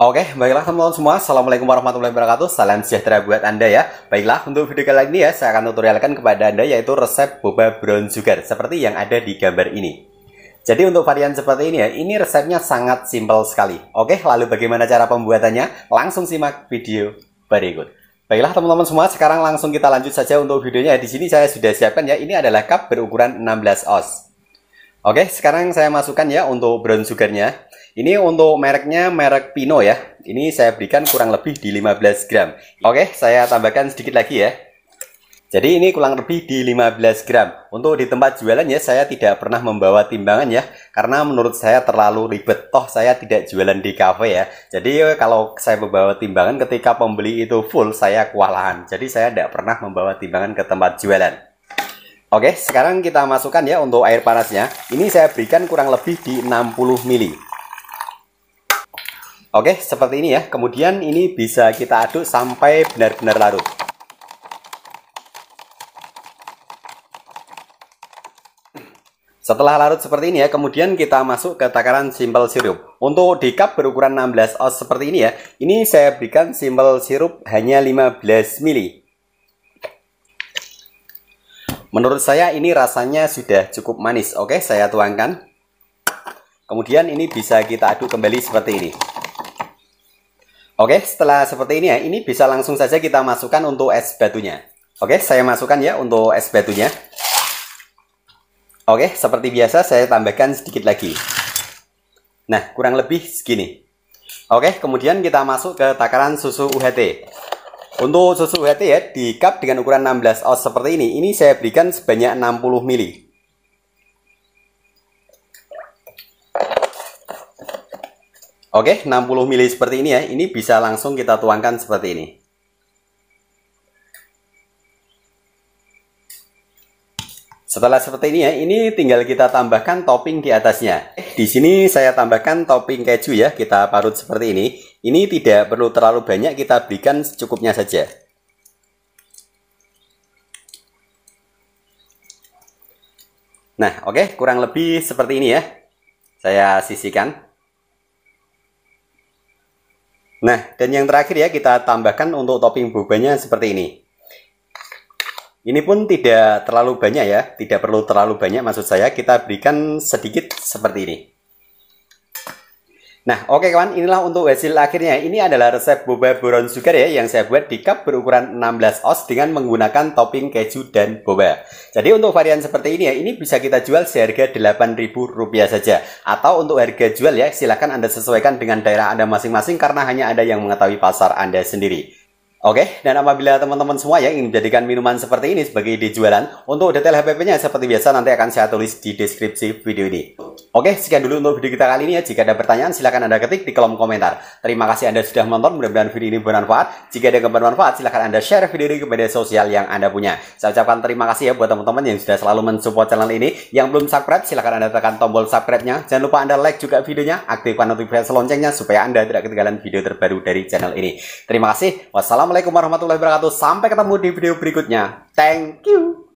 Oke, baiklah teman-teman semua. Assalamualaikum warahmatullahi wabarakatuh. Salam sejahtera buat Anda ya. Baiklah, untuk video kali ini ya, saya akan tutorialkan kepada Anda yaitu resep boba brown sugar seperti yang ada di gambar ini. Jadi untuk varian seperti ini ya, ini resepnya sangat simpel sekali. Oke, lalu bagaimana cara pembuatannya? Langsung simak video berikut. Baiklah teman-teman semua, sekarang langsung kita lanjut saja untuk videonya. Di sini saya sudah siapkan ya, ini adalah cup berukuran 16 oz. Oke, sekarang saya masukkan ya untuk brown sugarnya. Ini untuk mereknya merek Pino ya. Ini saya berikan kurang lebih di 15 gram. Oke, saya tambahkan sedikit lagi ya. Jadi ini kurang lebih di 15 gram. Untuk di tempat jualan ya saya tidak pernah membawa timbangan ya karena menurut saya terlalu ribet. Toh saya tidak jualan di kafe ya. Jadi eh, kalau saya membawa timbangan ketika pembeli itu full saya kewalahan. Jadi saya tidak pernah membawa timbangan ke tempat jualan. Oke, sekarang kita masukkan ya untuk air panasnya. Ini saya berikan kurang lebih di 60 mili. Oke, seperti ini ya. Kemudian ini bisa kita aduk sampai benar-benar larut. Setelah larut seperti ini ya, kemudian kita masuk ke takaran simple sirup. Untuk di cup berukuran 16 oz seperti ini ya, ini saya berikan simple sirup hanya 15 mili. Menurut saya ini rasanya sudah cukup manis. Oke, saya tuangkan. Kemudian ini bisa kita aduk kembali seperti ini. Oke, setelah seperti ini ya, ini bisa langsung saja kita masukkan untuk es batunya. Oke, saya masukkan ya untuk es batunya. Oke, seperti biasa saya tambahkan sedikit lagi. Nah, kurang lebih segini. Oke, kemudian kita masuk ke takaran susu UHT. Untuk susu HT ya, di cup dengan ukuran 16 oz seperti ini, ini saya berikan sebanyak 60 mili. Oke, 60 mili seperti ini ya. Ini bisa langsung kita tuangkan seperti ini. Setelah seperti ini ya, ini tinggal kita tambahkan topping di atasnya. Di sini saya tambahkan topping keju ya, kita parut seperti ini. Ini tidak perlu terlalu banyak, kita berikan secukupnya saja. Nah, oke, okay, kurang lebih seperti ini ya. Saya sisihkan. Nah, dan yang terakhir ya, kita tambahkan untuk topping bubanya seperti ini. Ini pun tidak terlalu banyak ya, tidak perlu terlalu banyak maksud saya, kita berikan sedikit seperti ini. Nah, oke okay, kawan, inilah untuk hasil akhirnya. Ini adalah resep boba boron sugar ya yang saya buat di cup berukuran 16 oz dengan menggunakan topping keju dan boba. Jadi untuk varian seperti ini ya, ini bisa kita jual seharga Rp8.000 saja. Atau untuk harga jual ya, silahkan Anda sesuaikan dengan daerah Anda masing-masing karena hanya ada yang mengetahui pasar Anda sendiri. Oke, dan apabila teman-teman semua yang ingin menjadikan minuman seperti ini sebagai ide jualan, untuk detail HPP-nya seperti biasa nanti akan saya tulis di deskripsi video ini. Oke, sekian dulu untuk video kita kali ini ya. Jika ada pertanyaan, silahkan Anda ketik di kolom komentar. Terima kasih Anda sudah menonton. Mudah-mudahan video ini bermanfaat. Jika ada yang bermanfaat, silahkan Anda share video ini ke media sosial yang Anda punya. Saya ucapkan terima kasih ya buat teman-teman yang sudah selalu mensupport channel ini. Yang belum subscribe, silahkan Anda tekan tombol subscribe-nya. Jangan lupa Anda like juga videonya. Aktifkan notifikasi loncengnya supaya Anda tidak ketinggalan video terbaru dari channel ini. Terima kasih. Wassalamualaikum warahmatullahi wabarakatuh. Sampai ketemu di video berikutnya. Thank you.